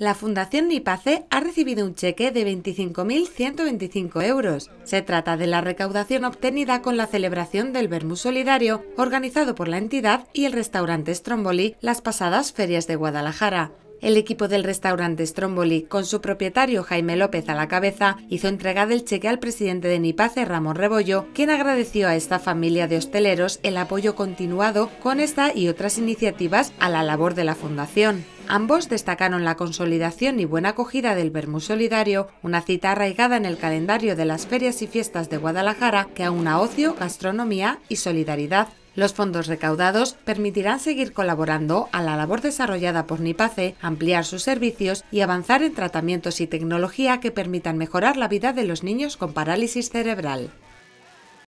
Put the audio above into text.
La Fundación Nipace ha recibido un cheque de 25.125 euros. Se trata de la recaudación obtenida con la celebración del Vermu Solidario, organizado por la entidad y el restaurante Stromboli las pasadas ferias de Guadalajara. El equipo del restaurante Stromboli, con su propietario Jaime López a la cabeza, hizo entrega del cheque al presidente de Nipace, Ramón Rebollo, quien agradeció a esta familia de hosteleros el apoyo continuado con esta y otras iniciativas a la labor de la Fundación. Ambos destacaron la consolidación y buena acogida del Bermú Solidario, una cita arraigada en el calendario de las ferias y fiestas de Guadalajara que aúna ocio, gastronomía y solidaridad. Los fondos recaudados permitirán seguir colaborando a la labor desarrollada por NIPACE, ampliar sus servicios y avanzar en tratamientos y tecnología que permitan mejorar la vida de los niños con parálisis cerebral.